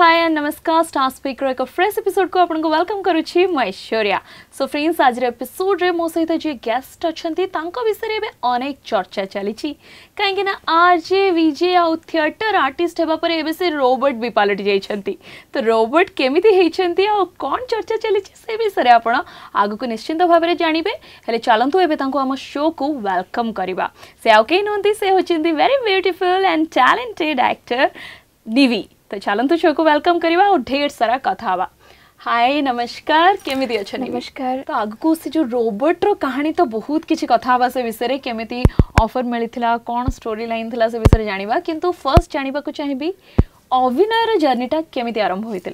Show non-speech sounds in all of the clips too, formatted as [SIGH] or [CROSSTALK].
हाय and नमस्कार star speaker एक fresh episode को आपको वेलकम करुच्ची मु ऐश्वर्या सो फ्रेंड्स आज एपिसोड रे मो सहित जी गेस्ट अच्छा विषय में अनेक चर्चा चली कहीं आरजे विजे आउ थिएटर आर्टिस्ट पर एवं से रोबोट भी पलटि जाइंट तो रोबोट केमी होती कौन चर्चा चली से विषय आप आग को निश्चिंत भाव में जानवे हेल्ले चलतु एवं आम शो को वेलकम करवा से आउ कहीं से होती very beautiful and talented actor Divi तो चलत शो को वेलकम करवा ढेर सारा कथा हाय नमस्कार केमी अच्छे नमस्कार तो आग को से जो रोबोट रो कहानी तो बहुत किसी कथा से विषय केमी ऑफर मिलता कौन स्टोरी लाइन थी से विषय जानवा कितु फर्स्ट जानवाक चाहिए अभिनय जर्नीटा केमी आरंभ होता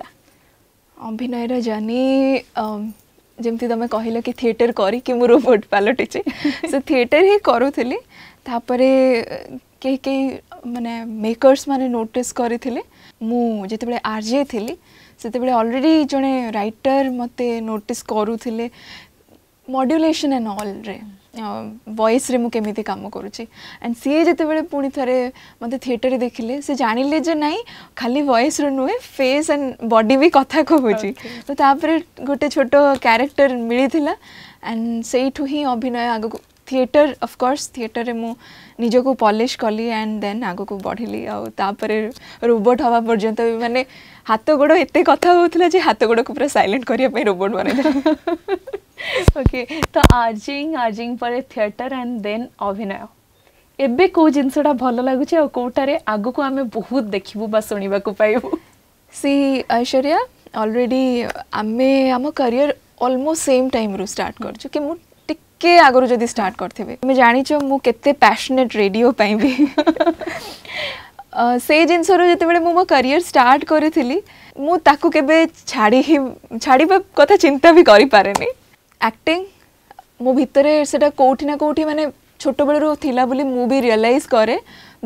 अभिनय जर्नी जमी तुम्हें कह कि थिएटर करी मुझ रोबोट पलटिचे से थिएटर ही करूली तापर कई कई मानने मेकर्स मैंने नोटिस करें ମୁଁ ଯେତେବେଳେ ଆର୍ ଜେ ଥିଲି ସେତେବେଳେ ଅଲରେଡ଼ି ଜଣେ ରାଇଟର୍ ମୋତେ ନୋଟିସ୍ କରୁଥିଲେ ମଡ୍ୟୁଲେସନ୍ ଆଣ୍ଡ ଅଲ୍ରେ ଭଏସ୍ରେ ମୁଁ କେମିତି କାମ କରୁଛି ଆଣ୍ଡ ସିଏ ଯେତେବେଳେ ପୁଣି ଥରେ ମୋତେ ଥିଏଟର୍ରେ ଦେଖିଲେ ସେ ଜାଣିଲେ ଯେ ନାଇଁ ଖାଲି ଭଏସ୍ର ନୁହେଁ ଫେସ୍ ଆଣ୍ଡ ବଡି ବି କଥା କହୁଛି ତ ତାପରେ ଗୋଟେ ଛୋଟ କ୍ୟାରେକ୍ଟର୍ ମିଳିଥିଲା ଆଣ୍ଡ ସେଇଠୁ ହିଁ ଅଭିନୟ ଆଗକୁ थिएटर अफकोर्स थिएटर में निजक पलिश कली एंड देन आग को बढ़िली आपर रोबोट हवा पर्यटन भी माने हाथ गोड़ एत कथा होता जो हाथ गोड़ को पूरा सैलेंट करने रोबोट बन ओके तो आर्जिंग आर्जिंग पर थिएटर एंड देन अभिनय एबे को जिनसटा भल लगुच कौटे आग को आम बहुत देखू बा शुणा को पाइबू सी ऐश्वर्या अलरेडी आम आम करियर ऑलमोस्ट सेम टाइम रु स्टार्ट कर টিকে আগরু যদি স্টার্ট করতে তুমি জাঁচ মু কেতে প্যাশনেট রেডিও পাই বি সেই জিনিসর যেতবে মু মো ক্যারিয়ার স্টার্ট করেছিলি মু তাকু কেবে ছাড়ি ছাড়িবা কথা চিন্তা বি করি পারেনি অ্যাক্টিং মো ভিতরে সেটা কোটি না কোটি মানে ছোটবেলু লা বলে মু বি রিয়েলাইজ করে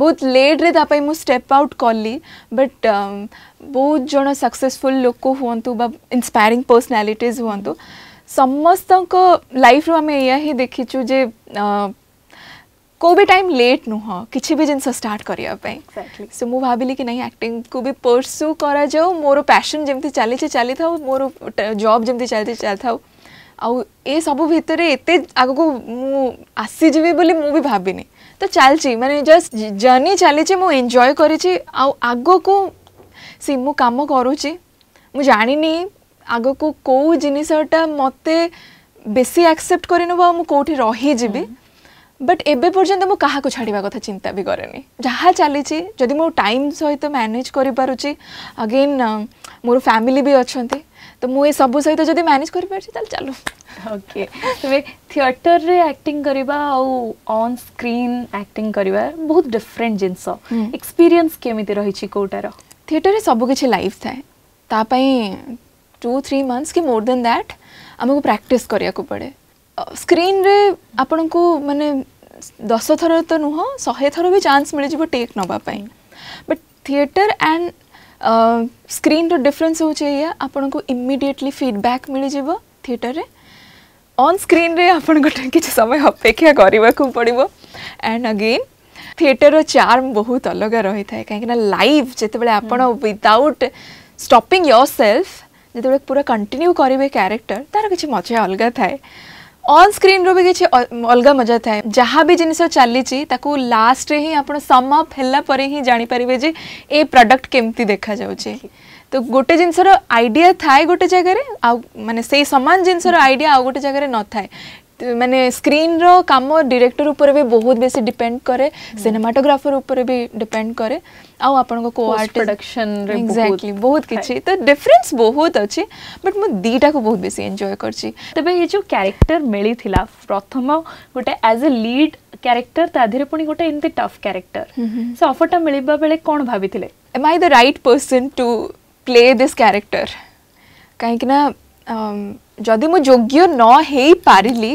বহুত লেট্রে তা মু স্টেপ আউট কলি বট বহুত জন সকসেসফুল লোক হুঁতু বা ইন্সপায়ারিং পর্সনালিটিজ হুঁতু समस्त लाइफ रु आम यह देखीचु जे कोई भी टाइम लेट नुह कि भी जिन स्टार्ट सो मुझे भाविली कि नहीं एक्टिंग को भी परस्यू कर मोर पैसन जमी चली चली था मोर जब जमी चलते चल था आउ ए सब भितर एत आग को आसीजी बोली मुझे भी भावनी तो चलती मैंने जस्ट जर्नी चली एंजय कर सी मु कम करुच्ची मुझे ଆଗକୁ କେଉଁ ଜିନିଷଟା ମୋତେ ବେଶୀ ଆକ୍ସେପ୍ଟ କରିନେବ ଆଉ ମୁଁ କେଉଁଠି ରହିଯିବି ବଟ୍ ଏବେ ପର୍ଯ୍ୟନ୍ତ ମୁଁ କାହାକୁ ଛାଡ଼ିବା କଥା ଚିନ୍ତା ବି କରେନି ଯାହା ଚାଲିଛି ଯଦି ମୁଁ ଟାଇମ୍ ସହିତ ମ୍ୟାନେଜ୍ କରିପାରୁଛି ଅଗେନ୍ ମୋର ଫ୍ୟାମିଲି ବି ଅଛନ୍ତି ତ ମୁଁ ଏସବୁ ସହିତ ଯଦି ମ୍ୟାନେଜ୍ କରିପାରୁଛି ତାହେଲେ ଚାଲୁ ଓକେ ତେବେ ଥିଏଟର୍ରେ ଆକ୍ଟିଂ କରିବା ଆଉ ଅନ୍ ସ୍କ୍ରିନ୍ ଆକ୍ଟିଂ କରିବା ବହୁତ ଡିଫରେଣ୍ଟ ଜିନିଷ ଏକ୍ସପିରିଏନ୍ସ କେମିତି ରହିଛି କେଉଁଟାର ଥିଏଟର୍ରେ ସବୁକିଛି ଲାଇଫ୍ ଥାଏ ତା ପାଇଁ टू थ्री मंथ्स कि मोर देन दैट आमको प्राक्ट करा पड़े स्क्रीन रे आपण को मानने दस थर तो नुह शहे थर भी चान्स मिल टेक नापी but theatre and screen difference हूँ या आपन को इमिडिएटली फिडबैक मिल थिएटर रे ऑन स्क्रीन रे आपन कि समय अपेक्षा करने को पड़ो एंड अगेन थिएटर चार्म बहुत अलग रही है कहीं लाइव जिते बड़े आपड़ विदाउट स्टॉपिंग योर सेल्फ ଯେତେବେଳେ ପୁରା କଣ୍ଟିନ୍ୟୁ କରିବେ କ୍ୟାରେକ୍ଟର ତା'ର କିଛି ମଜା ଅଲଗା ଥାଏ ଅନ୍ ସ୍କ୍ରିନ୍ର ବି କିଛି ଅଲଗା ମଜା ଥାଏ ଯାହା ବି ଜିନିଷ ଚାଲିଛି ତାକୁ ଲାଷ୍ଟରେ ହିଁ ଆପଣ ସମ୍ ଅପ୍ ହେଲା ପରେ ହିଁ ଜାଣିପାରିବେ ଯେ ଏ ପ୍ରଡ଼କ୍ଟ କେମିତି ଦେଖାଯାଉଛି ତ ଗୋଟେ ଜିନିଷର ଆଇଡ଼ିଆ ଥାଏ ଗୋଟେ ଜାଗାରେ ଆଉ ମାନେ ସେଇ ସମାନ ଜିନିଷର ଆଇଡ଼ିଆ ଆଉ ଗୋଟେ ଜାଗାରେ ନଥାଏ मैंने स्क्रीन राम काम उपर भी बहुत बेस डिपेंड करे सिनेमाटोग्राफर ऊपर भी डिपेंड करे आउ आपन बहुत किछि तो डिफरेंस बहुत अछि बट मु दीटा को बहुत बेसी एंजॉय करछि जो कैरेक्टर मिली प्रथम गोटे एज ए लीड कैरेक्टर ताधिर पुनी गोटे टफ कैरेक्टर सो ऑफरटा मिलिबा बेले कोन भाबिथिले am I the right person to play this character काहेकि ଯଦି ମୁଁ ଯୋଗ୍ୟ ନ ହେଇପାରିଲି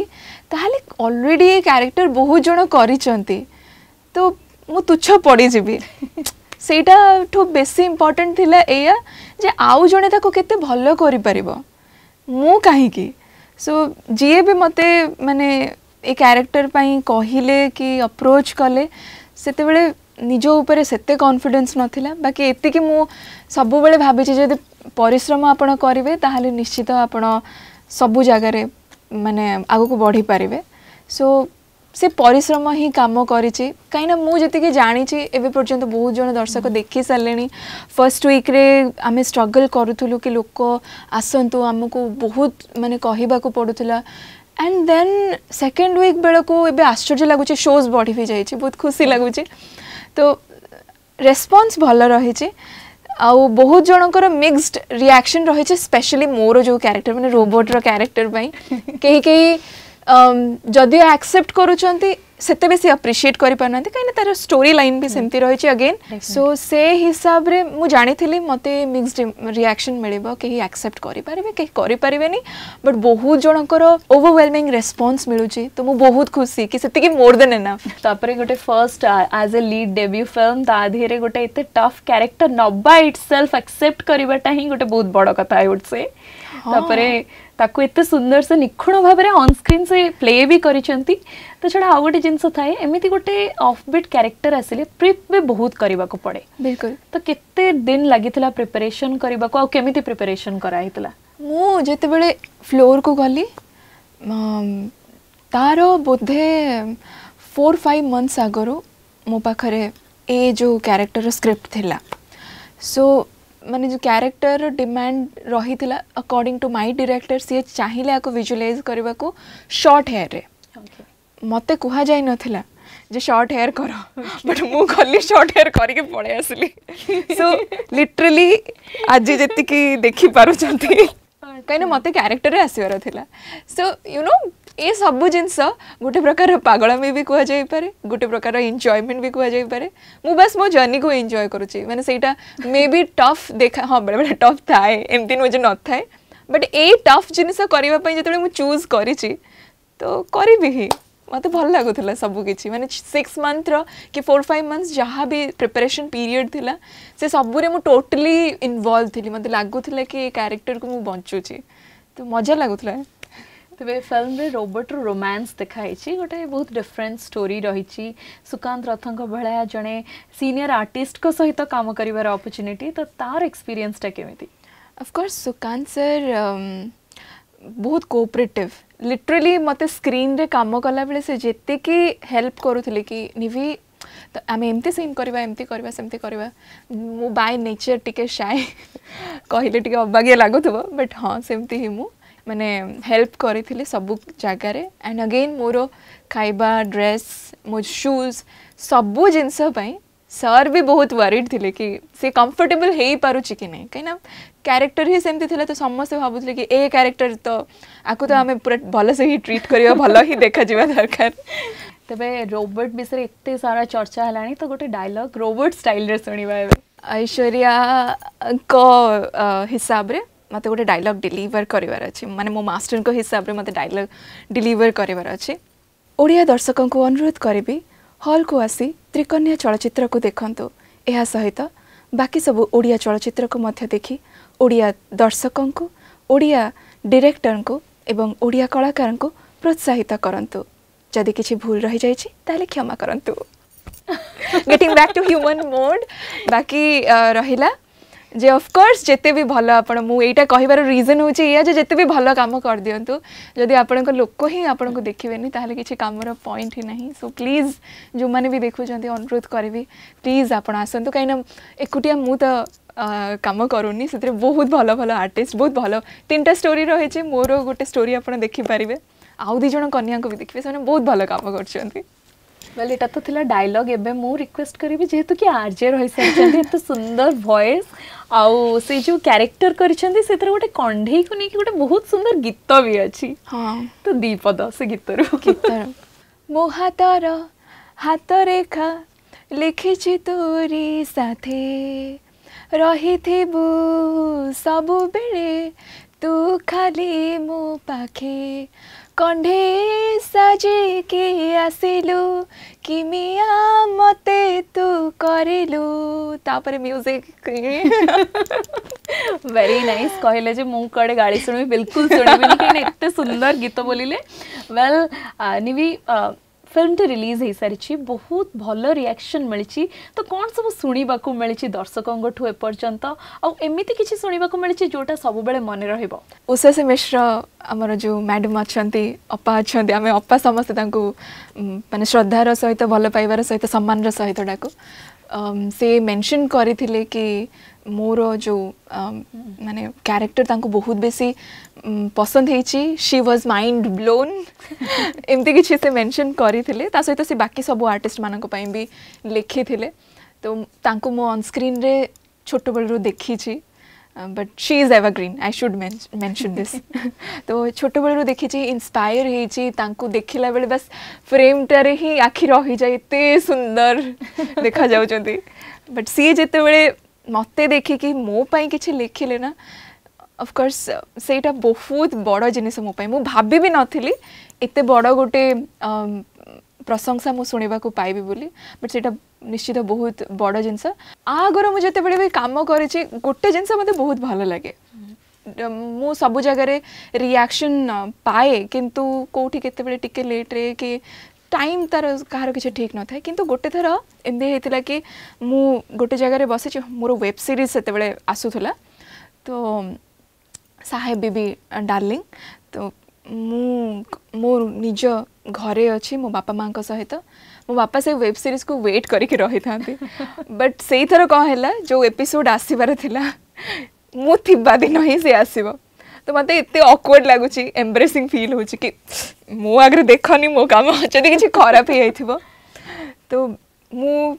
ତାହେଲେ ଅଲରେଡ଼ି ଏ କ୍ୟାରେକ୍ଟର ବହୁତ ଜଣ କରିଛନ୍ତି ତ ମୁଁ ତୁଚ୍ଛ ପଡ଼ିଯିବି ସେଇଟାଠୁ ବେଶୀ ଇମ୍ପର୍ଟାଣ୍ଟ ଥିଲା ଏଇଆ ଯେ ଆଉ ଜଣେ ତାକୁ କେତେ ଭଲ କରିପାରିବ ମୁଁ କାହିଁକି ସୋ ଯିଏ ବି ମୋତେ ମାନେ ଏ କ୍ୟାରେକ୍ଟର ପାଇଁ କହିଲେ କି ଅପ୍ରୋଚ୍ କଲେ ସେତେବେଳେ ନିଜ ଉପରେ ସେତେ କନଫିଡେନ୍ସ ନଥିଲା ବାକି ଏତିକି ମୁଁ ସବୁବେଳେ ଭାବିଛି ଯଦି ପରିଶ୍ରମ ଆପଣ କରିବେ ତାହେଲେ ନିଶ୍ଚିତ ଆପଣ ସବୁ ଜାଗାରେ ମାନେ ଆଗକୁ ବଢ଼ି ପାରିବେ ସୋ ସେ ପରିଶ୍ରମ ହିଁ କାମ କରିଛି କାହିଁକିନା ମୁଁ ଯେତିକି ଜାଣିଛି ଏବେ ପର୍ଯ୍ୟନ୍ତ ବହୁତ ଜଣ ଦର୍ଶକ ଦେଖି ସାରିଲେଣି ଫର୍ଷ୍ଟ ୱିକ୍ରେ ଆମେ ଷ୍ଟ୍ରଗଲ୍ କରୁଥିଲୁ କି ଲୋକ ଆସନ୍ତୁ ଆମକୁ ବହୁତ ମାନେ କହିବାକୁ ପଡ଼ୁଥିଲା ଆଣ୍ଡ ଦେନ୍ ସେକେଣ୍ଡ ୱିକ୍ ବେଳକୁ ଏବେ ଆଶ୍ଚର୍ଯ୍ୟ ଲାଗୁଛି ଶୋଜ୍ ବଢ଼ି ବି ଯାଇଛି ବହୁତ ଖୁସି ଲାଗୁଛି ତ ରେସ୍ପନ୍ସ ଭଲ ରହିଛି आउ बहुत जनकर मिक्सड रिएक्शन रही है स्पेशली मोर जो क्यारेक्टर मैंने रोबोट्र रो क्यारेक्टर कहीं कहीं जदि एक्सेप्ट करुँच सेते बेसी अप्रिशिएट करि पर नथि कहिना तार स्टोरी लाइन भी सेमती रहि छि अगेन सो से हिसाब रे मु जानिथिली मते मिक्स्ड रिएक्शन मिलिबो केही एक्सेप्ट करि परबे केही करि परबेनी बट बहुत जणकर ओवरवेलमिंग रिस्पोंस मिलु छि त मु बहुत खुसी कि सेति के मोर देन एनफ तापर गोटे first as a lead debut film ता धीरे गोटे इते टफ कैरेक्टर नब्बा इटसेल्फ एक्सेप्ट करिबाटा ही गोटे बहुत बड़ कथा आई वुड से तापर ताको एत सुंदर से निखुण भाव में अन्स्क्रीन से प्ले भी कर तो छड़ा आउ गोटे जिनस थाए एम गोटे अफबिट क्यारेक्टर आसे प्रिप भी बहुत करने पड़े बिल्कुल तो कते दिन लगी प्रिपेरेसन करने को आमती प्रिपेरेसन कराई मुझे फ्लोर को गली तार बोधे फोर फाइव मंथस आगर मो पाखे ए जो क्यारेक्टर स्क्रिप्ट सो ମାନେ ଯେଉଁ କ୍ୟାରେକ୍ଟରର ଡିମାଣ୍ଡ ରହିଥିଲା ଅକର୍ଡ଼ିଂ ଟୁ ମାଇ ଡିରେକ୍ଟର ସିଏ ଚାହିଁଲେ ଆକୁ ଭିଜୁଆଲାଇଜ୍ କରିବାକୁ ସର୍ଟ ହେୟାରରେ ମୋତେ କୁହାଯାଇନଥିଲା ଯେ ସର୍ଟ ହେୟାର କର ବଟ୍ ମୁଁ ଗଲି ସର୍ଟ ହେୟାର କରିକି ପଳେଇ ଆସିଲି ସୋ ଲିଟରାଲି ଆଜି ଯେତିକି ଦେଖିପାରୁଛନ୍ତି କାହିଁକିନା ମୋତେ କ୍ୟାରେକ୍ଟରରେ ଆସିବାର ଥିଲା ସୋ ୟୁ ନୋ ये सब जिनस गोटे प्रकार पगलमी भी कहुपे गोटे प्रकार इंजयमेंट भी कहुपे मुझ बास मो जर्नी को एंजय करुच्चे मैंने से मे भी टफ देखा हाँ बेले बेले टफ थाए एमती जो न थाए बट ए टफ जिनस करने जो चूज कर तो करी ही मत भल लगुला सबकि मैंने सिक्स मंथ कि फोर फाइव मंथ्स जहाँ भी प्रिपेरेसन पीरियड थी से सबुरे मुझे टोटली इनवल्व थी मत लगुला कि क्यारेक्टर को मुझे बचुची तो मजा लगुला ᱛᱮ বে ফিল্মᱨᱮ ᱨᱚᱵᱚᱴᱨᱚ ᱨᱚᱢᱟᱱᱥ ᱫᱮᱠᱷᱟᱭᱮ ᱪᱤ ᱜᱚᱴᱟᱭ ᱵᱚᱦᱩᱛ ᱰᱤᱯᱷᱮᱨᱮᱱᱥ ᱥᱴᱚᱨᱤ ᱨᱟᱦᱤ ᱪᱤ ᱥᱩᱠᱟᱱᱛ ᱨᱟᱛᱷᱚᱝ ᱠᱚ ᱵᱷᱟᱲᱟᱭᱟ ᱡᱟᱺᱮ ᱥᱤᱱᱤᱭᱟᱨ ᱟᱨᱴᱤᱥᱴ ᱠᱚ ᱥᱚᱦᱤᱛᱚ ᱠᱟᱢ ᱠᱟᱨᱤᱵᱟᱨ ᱚᱯᱚᱨᱪᱩᱱᱤᱴᱤ ᱛᱚ ᱛᱟᱨ ᱮᱠᱥᱯᱤᱨᱤᱭᱮᱱᱥ ᱴᱮ ᱠᱮᱢᱤᱛᱤ ᱚᱯᱷ ᱠᱚᱨᱥ ᱥᱩᱠᱟᱱ ᱥᱟᱨ ᱵᱚᱦᱩᱛ ᱠᱚᱯᱨᱮᱴᱤᱵ ᱞᱤᱴᱨᱟᱞᱤ ᱢᱟᱛᱮ ᱥᱠᱨᱤᱱ ᱨᱮ ᱠᱟᱢ ᱠᱚᱞᱟ ᱵᱮᱞᱮ ᱥᱮ ᱡᱮᱛ मैंने हेल्प करी सब जगार एंड अगेन मोर खाइबा ड्रेस मो सुज सब जिनस सर भी बहुत वरीड थे कि सी कम्फर्टेबल हो पार कि नहीं कहीं क्यारेक्टर ही सेमती थी तो समस्ते भावुले कि ए क्यारेक्टर तो आपको तो आम पूरा भल से ही ट्रिट कर भल ही देखा जावा दरकार तेज रोबर्ट विषय एत सारा चर्चा है तो गोटे डायलग रोबोट स्टाइल शुणा ऐश्वर्या हिसाब से ମୋତେ ଗୋଟେ ଡାଇଲଗ୍ ଡେଲିଭର୍ କରିବାର ଅଛି ମାନେ ମୋ ମାଷ୍ଟରଙ୍କ ହିସାବରେ ମୋତେ ଡାଇଲଗ୍ ଡେଲିଭର୍ କରିବାର ଅଛି ଓଡ଼ିଆ ଦର୍ଶକଙ୍କୁ ଅନୁରୋଧ କରିବି ହଲ୍କୁ ଆସି ତ୍ରିକନ୍ୟା ଚଳଚ୍ଚିତ୍ରକୁ ଦେଖନ୍ତୁ ଏହା ସହିତ ବାକି ସବୁ ଓଡ଼ିଆ ଚଳଚ୍ଚିତ୍ରକୁ ମଧ୍ୟ ଦେଖି ଓଡ଼ିଆ ଦର୍ଶକଙ୍କୁ ଓଡ଼ିଆ ଡିରେକ୍ଟରଙ୍କୁ ଏବଂ ଓଡ଼ିଆ କଳାକାରଙ୍କୁ ପ୍ରୋତ୍ସାହିତ କରନ୍ତୁ ଯଦି କିଛି ଭୁଲ ରହିଯାଇଛି ତାହେଲେ କ୍ଷମା କରନ୍ତୁ getting back to human mode ବାକି ରହିଲା যে অফকোর্স যেতে বি ভাল আপনার মু এইটা কহবার রিজন হচ্ছে ইয়া যে যেতে বি ভাল কাম করদিও যদি আপনার লোক হি আপনার দেখবে না তাহলে কিছু কামর পয়েন্ট হি না সো প্লিজ যে দেখুম অনুরোধ করবি প্লিজ আপনার আসন্তু কিনা একুটিয়া মু তো কাম করুনি সে বহুত ভাল ভাল আর্টিস্ট বহুত ভাল তিনটা স্টোরি রয়েছে মোর গোটে স্টোরি আপনার দেখিপারে আউ দুই জন কন্যাকে দেখবে সে বহুত ভাল কাম করছেন well ଏଇଟା ତ ଥିଲା ଡାଇଲଗ୍ ଏବେ ମୁଁ ରିକ୍ୱେଷ୍ଟ କରିବି ଯେହେତୁ କି rj ରହିସାରିଛନ୍ତି sir ସୁନ୍ଦର ଭଏସ୍ ଆଉ ସେ ଯେଉଁ କ୍ୟାରେକ୍ଟର କରିଛନ୍ତି ସେଥିରେ ଗୋଟେ କଣ୍ଢେଇକୁ ନେଇକି ଗୋଟେ ବହୁତ ସୁନ୍ଦର ଗୀତ ବି ଅଛି ହଁ ତ ଦୀପଦ ସେ ଗୀତରୁ ଗୀତର ମୋ ହାତର ହାତରେଖା ଲେଖିଛି ତୋରି ସାଥେ ରହିଥିବୁ ସବୁବେଳେ ତୁ ଖାଲି ମୋ ପାଖେ কণ্ঠে সাজিকি আসিলু কিমিয়া মতে তু করিলু তাপরে মিউজিক ভেরি নাইস কহিলে যে মু কড়ে গাড়ি শুণবি বিলকুল শুণবিনি কারণ এত সুন্দর গীত বলিলে ওয়েল নিবি फिल्म टे रिलीज हो सारी बहुत भल रियाक्शन मिली तो कौन सब शुणा मिली दर्शकों ठूँ एपर्यंत आमती किसी शुणा को मिली जोटा सब मन रषा सी मिश्र आमर जो मैडम अच्छा अपा अच्छा आम अपा समस्ते मान श्रद्धार सहित भल पाइबार सहित सम्मान सहित डाकू से मेनशन करें कि ମୋର ଯେଉଁ ମାନେ କ୍ୟାରେକ୍ଟର ତାଙ୍କୁ ବହୁତ ବେଶୀ ପସନ୍ଦ ହେଇଛି ସି ୱାଜ୍ ମାଇଣ୍ଡ ବ୍ଲୋନ୍ ଏମିତି କିଛି ସେ ମେନସନ୍ କରିଥିଲେ ତା ସହିତ ସେ ବାକି ସବୁ ଆର୍ଟିଷ୍ଟମାନଙ୍କ ପାଇଁ ବି ଲେଖିଥିଲେ ତ ତାଙ୍କୁ ମୁଁ ଅନସ୍କ୍ରିନ୍ରେ ଛୋଟବେଳରୁ ଦେଖିଛି but she is evergreen I should mention this ତ ଛୋଟବେଳରୁ ଦେଖିଛି ଇନ୍ସପାୟର ହେଇଛି ତାଙ୍କୁ ଦେଖିଲା ବେଳେ ବାସ୍ ଫ୍ରେମ୍ଟାରେ ହିଁ ଆଖି ରହିଯାଏ ଏତେ ସୁନ୍ଦର ଦେଖାଯାଉଛନ୍ତି ବଟ୍ ସିଏ ଯେତେବେଳେ ମୋତେ ଦେଖିକି ମୋ ପାଇଁ କିଛି ଲେଖିଲେ ନା ଅଫକୋର୍ସ ସେଇଟା ବହୁତ ବଡ଼ ଜିନିଷ ମୋ ପାଇଁ ମୁଁ ଭାବି ବି ନଥିଲି ଏତେ ବଡ଼ ଗୋଟେ ପ୍ରଶଂସା ମୁଁ ଶୁଣିବାକୁ ପାଇବି ବୋଲି ବଟ୍ ସେଇଟା ନିଶ୍ଚିତ ବହୁତ ବଡ଼ ଜିନିଷ ଆ ଆଗରୁ ମୁଁ ଯେତେବେଳେ ବି କାମ କରିଛି ଗୋଟେ ଜିନିଷ ମୋତେ ବହୁତ ଭଲ ଲାଗେ ମୁଁ ସବୁ ଜାଗାରେ ରିଆକ୍ସନ୍ ପାଏ କିନ୍ତୁ କେଉଁଠି କେତେବେଳେ ଟିକେ ଲେଟ୍ରେ କି টাইম তার কাহার কিছু ঠিক নথায় কিন্তু গোটে থর এমনি হয়েছিল কি মু গোটে জায়গায় বসিছি মোর ওয়েব সিরিজ সেতবে আসুলা তো সাহেব বিবি ডার্লিং তো মু মো নিজ ঘরে ଅଛି ମୋ ବାପା ମାଆଙ୍କ ସହିତ ମୋ ବାପା ସେ ୱେବ୍ ସିରିଜ୍କୁ ୱେଟ୍ କରିକି ରହିଥାନ୍ତି ବଟ୍ ସେଇଥର କ'ଣ ହେଲା ଯେଉଁ ଏପିସୋଡ଼ ଆସିବାର ଥିଲା ମୁଁ ଥିବା ଦିନ ହିଁ ସେ ଆସିବ तो मत एत अकवर्ड लगुच एम्ब्रेसींग फिल हो कि मो आगे देखनी मो कम जब किसी खराब हो तो मु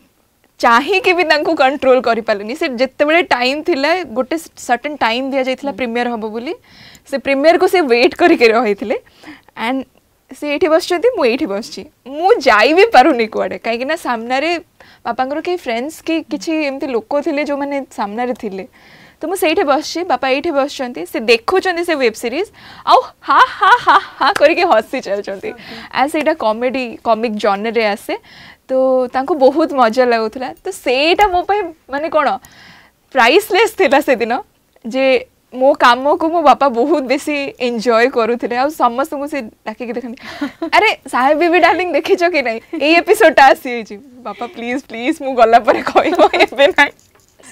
चाहिए भी कंट्रोल कर बड़े टाइम थी गोटे सटेन टाइम दि जाइए प्रिमिययर हम बोली से प्रिमिययर को सी व्वेट करके रही एंड से ये बस ये बस मुझे पारे कड़े कहीं सामने बापा कहीं फ्रेंड्स कि किसी एमती लोक थे जो मैंने सामने थी तो मुझे बस बापा ये बस से देखुं से वेब सीरीज आउ हा हा हा हा कर हसी चलते [LAUGHS] एज यहाँ कमेडी कमिक जनरे आसे तो बहुत मजा लगुला तो सहीटा मोप मानने कौन प्राइसलेस थिला से दिन जे मो कम को मो बापा बहुत बेस एंजय करुले समस्त को सी डाक देखते अरे साहेब भी डार्लिंग देखी कि नहीं [LAUGHS] एपिसोडा आसी बापा प्लीज प्लीज मुझे गलापर कह ना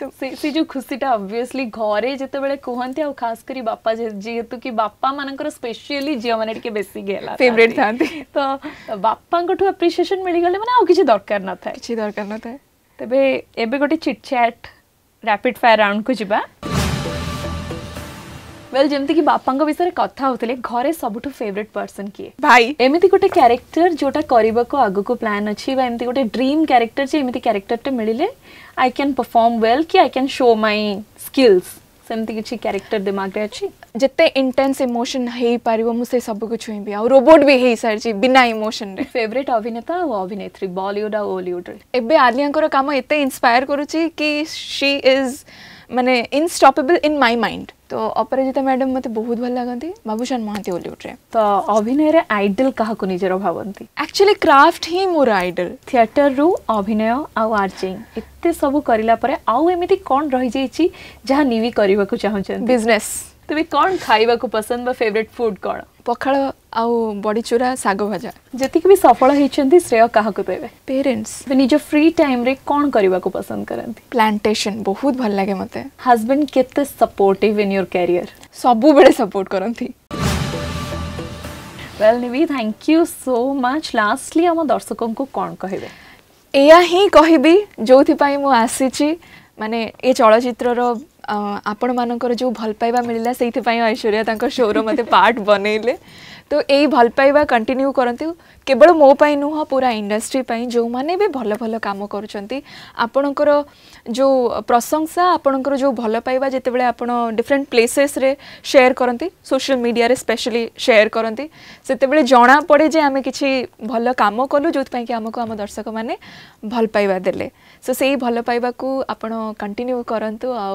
ସେ ଯେଉଁ ଖୁସିଟା ଅବଭିୟସଲି ଘରେ ଯେତେବେଳେ କୁହନ୍ତି ଆଉ ଖାସ କରି ବାପା ଯେହେତୁ କି ବାପା ମାନଙ୍କର ସ୍ପେଶିଆଲି ଝିଅମାନେ ଟିକେ ବେଶୀ ଗେଲା ଫେଭରେଟ୍ ଥାନ୍ତି ତ ବାପାଙ୍କଠୁ ଆପ୍ରିସିଏସନ୍ ମିଳିଗଲେ ମାନେ ଆଉ କିଛି ଦରକାର ନଥାଏ କିଛି ଦରକାର ନଥାଏ ତେବେ ଏବେ ଗୋଟେ ଚିଟ୍ ଚାଟ୍ ରାପିଡ୍ ଫାୟାର୍ ରାଉଣ୍ଡକୁ ଯିବା well ଯେମିତି କି ବାପାଙ୍କ ବିଷୟରେ କଥା ହଉଥିଲେ ଘରେ ସବୁଠୁ ଫେଭରେଟ୍ ପର୍ସନ୍ କିଏ ଭାଇ ଏମିତି ଗୋଟେ କ୍ୟାରେକ୍ଟର ଯୋଉଟା କରିବାକୁ ଆଗକୁ ପ୍ଲାନ୍ ଅଛି ବା ଏମିତି ଗୋଟେ ଡ୍ରିମ୍ କ୍ୟାରେକ୍ଟର ଯେ ଏମିତି କ୍ୟାରେକ୍ଟରଟେ ମିଳିଲେ ଆଇ କ୍ୟାନ୍ ପରଫର୍ମ ୱେଲ୍ କି I can show my skills ସେମିତି କିଛି କ୍ୟାରେକ୍ଟର ଦିମାଗରେ ଅଛି ଯେତେ ଇଣ୍ଟେନ୍ସ ଇମୋସନ୍ ହେଇପାରିବ ମୁଁ ସେ ସବୁକୁ ଛୁଇଁବି ଆଉ ରୋବୋଟ ବି ହେଇସାରିଛି ବିନା ଇମୋସନ୍ରେ ଫେଭରେଟ୍ ଅଭିନେତା ଆଉ ଅଭିନେତ୍ରୀ ବଲିଉଡ୍ ଆଉ ଓଲିଉଡ୍ରେ ଏବେ ଆଲିଆଙ୍କର କାମ ଏତେ ଇନ୍ସପାୟାର କରୁଛି କି ସି ଇଜ୍ ମାନେ ଇନଷ୍ଟପେବଲ୍ ଇନ୍ ମାଇ ମାଇଣ୍ଡ ତ ଅପରାଜିତା ମ୍ୟାଡ଼ାମ୍ ମୋତେ ବହୁତ ଭଲ ଲାଗନ୍ତି ବାବୁଶାନ ମହାନ୍ତି ଓଲିଉଡ଼ରେ ତ ଅଭିନୟରେ ଆଇଡଲ୍ କାହାକୁ ନିଜର ଭାବନ୍ତି ଆକ୍ଚୁଆଲି କ୍ରାଫ୍ଟ ହିଁ ମୋର ଆଇଡଲ୍ ଥିଏଟରରୁ ଅଭିନୟ ଆଉ ଆର୍ଜିଂ ଏତେ ସବୁ କରିଲା ପରେ ଆଉ ଏମିତି କ'ଣ ରହିଯାଇଛି ଯାହା ନିବି କରିବାକୁ ଚାହୁଁଛନ୍ତି ବିଜନେସ୍ तबे कौन खाइबा को पसंद बा फेवरेट फूड कौन पखाळ आ बडी चूरा साग भजा जति के भी सफल हे छथि श्रेय कह को देबे पेरेंट्स वे निजो फ्री टाइम रे कौन करिबा को पसंद करथि प्लांटेशन बहुत भल लागे मते हस्बैंड केते सपोर्टिव इन योर करियर सबु बेले सपोर्ट करथि वेल निवि thank you so much lastly हम दर्शकों को कौन कहबे एया ही कहिबी जोथि पाई मु आसी छी माने ए चलचित्र रो ଆପଣମାନଙ୍କର ଯେଉଁ ଭଲ ପାଇବା ମିଳିଲା ସେଇଥିପାଇଁ ଐଶ୍ୱର୍ଯ୍ୟା ତାଙ୍କ ଶୋ'ର ମୋତେ ପାର୍ଟ ବନେଇଲେ तो यही भलपाइवा कंटिन्यू करते केवल मो नुह पूरा इंडस्ट्री जो मैंने भी भल भल कम कर जो प्रशंसा आपणकर जो भल पाइबा जितेबाला आप प्लेसेस रे शेयर करती सोशल मीडिया रे स्पेशली शेयर करती से जना पड़े आम कि भल कम कलु जो कि आमको आम दर्शक मैंने भल दे सो से भल पाइबा को आप कंटिन्यू करूँ आ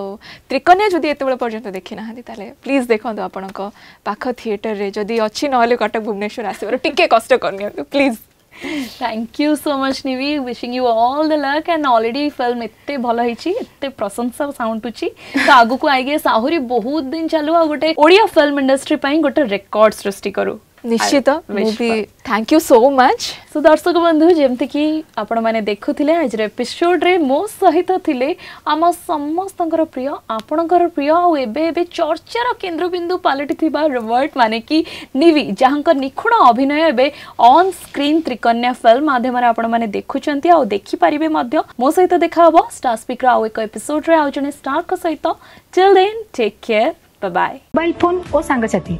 त्रिकन्या जदि ये पर्यटन देखी ना प्लीज देखो आपण पाख थिएटर रे जदि अच्छी ना ତାହେଲେ କଟକ ଭୁବନେଶ୍ୱର ଆସିବାର ଟିକେ କଷ୍ଟ କରିନିଅନ୍ତୁ please thank you so much निवी wishing you all the luck and already film एत भल होते प्रशंसा साउंटुची तो आगु आई गेस आहरी बहुत दिन चलू आ गोटे ओडिया फिल्म इंडस्ट्री गोटे रेकर्ड सृष्टि करू निश्चित movie thank you so much so दर्शक बंधु जमती कि आपने देखु आज एपिसोड में मो सहित आम समस्त प्रिय आपणकर प्रिय आबे केन्द्रबिंदु पलटि रोबर्ट माने कि निवि जहाँ निखुण अभिनय एवं अन् स्क्रीन त्रिकन्या फिल्म मध्यम आपुंट देखिपर मो सहित देखाह स्टार स्पीकर आउ एक एपिसोड रे आउ स्टार सहित chill then take care bye bye phone और सांगसाथी